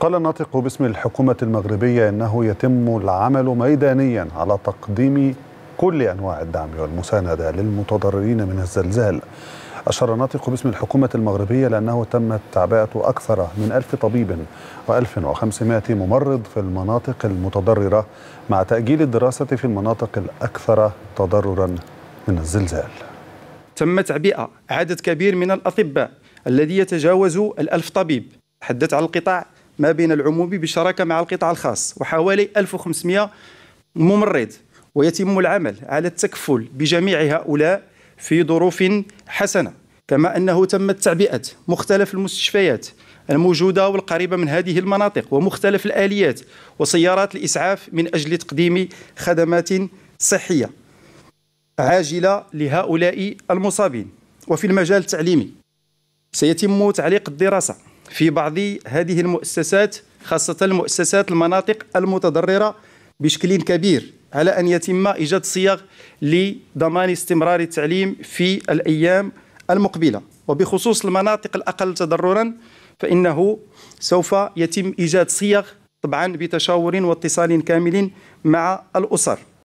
قال الناطق باسم الحكومة المغربية أنه يتم العمل ميدانيا على تقديم كل أنواع الدعم والمساندة للمتضررين من الزلزال أشار الناطق باسم الحكومة المغربية لأنه تمت تعبئة أكثر من ألف طبيب و1500 ممرض في المناطق المتضررة مع تأجيل الدراسة في المناطق الأكثر تضررا من الزلزال تم تعبئة عدد كبير من الأطباء الذي يتجاوز الألف طبيب حدث على القطاع ما بين العمومي بشراكه مع القطاع الخاص وحوالي 1500 ممرض ويتم العمل على التكفل بجميع هؤلاء في ظروف حسنه كما انه تمت تعبئه مختلف المستشفيات الموجوده والقريبه من هذه المناطق ومختلف الاليات وسيارات الاسعاف من اجل تقديم خدمات صحيه عاجله لهؤلاء المصابين وفي المجال التعليمي سيتم تعليق الدراسه في بعض هذه المؤسسات خاصة المؤسسات المناطق المتضررة بشكل كبير على أن يتم إيجاد صيغ لضمان استمرار التعليم في الأيام المقبلة وبخصوص المناطق الأقل تضررا فإنه سوف يتم إيجاد صيغ طبعا بتشاور واتصال كامل مع الأسر